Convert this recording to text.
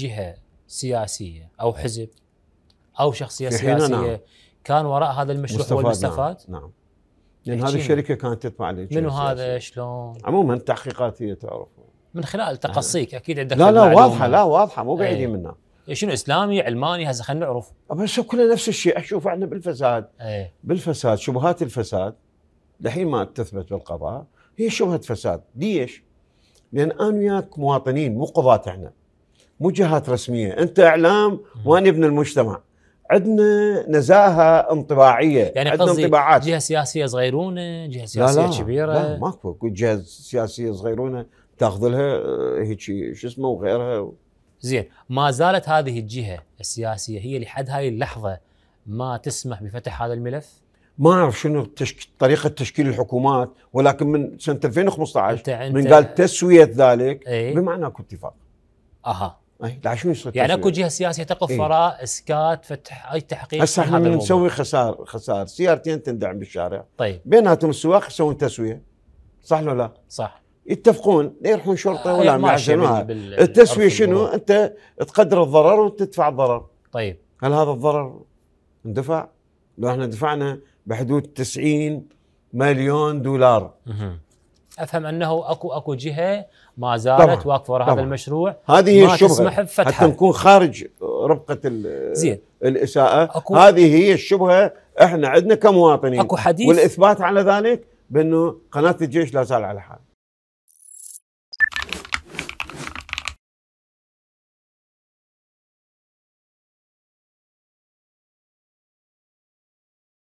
جهه سياسيه او إيه. حزب او شخصيه سياسيه نعم. كان وراء هذا المشروع هو المستفاد؟ نعم, نعم. إيه، لان هذه الشركه كانت تدفع لي منو هذا شلون؟ عموما تحقيقاتيه تعرف من خلال تقصيك اكيد عندك لا لا واضحه لا واضحه مو بعيدين إيه. منها شنو اسلامي علماني هسه خلينا نعرف بس كله نفس الشيء اشوف احنا بالفساد أيه. بالفساد شبهات الفساد لحين ما تثبت بالقضاء هي شبهه فساد ليش؟ لان انا وياك مواطنين مو قضاة احنا مو جهات رسميه انت اعلام وانا ابن المجتمع عندنا نزاهه انطباعيه يعني عندنا انطباعات جهه سياسيه صغيرونه جهه سياسيه لا لا كبيره لا ماكو جهه سياسيه صغيرونه تاخذ لها آه، هيك شو اسمه وغيرها زين ما زالت هذه الجهه السياسيه هي لحد هاي اللحظه ما تسمح بفتح هذا الملف؟ ما اعرف شنو تشك... طريقه تشكيل الحكومات ولكن من سنه 2015 انت انت من قال تسويه ذلك ايه؟ بمعنى اكو اتفاق اها عشان يصير يعني اكو جهه سياسيه تقف إيه؟ وراء اسكات فتح اي تحقيق هسه احنا نسوي خسار خسار سيارتين تندعم بالشارع طيب بيناتهم السواق يسوون تسويه صح ولا لا؟ صح يتفقون لا يروحون شرطه آه ولا ما التسويه شنو؟ انت تقدر الضرر وتدفع الضرر طيب هل هذا الضرر اندفع؟ لو احنا دفعنا بحدود 90 مليون دولار افهم انه اكو اكو جهه ما زالت واقفه وراء هذا المشروع هذه هي الشبهه حتى نكون خارج ربقه زين الاساءه أكو هذه هي الشبهه احنا عندنا كمواطنين اكو حديث والاثبات على ذلك بانه قناه الجيش لا زال على حال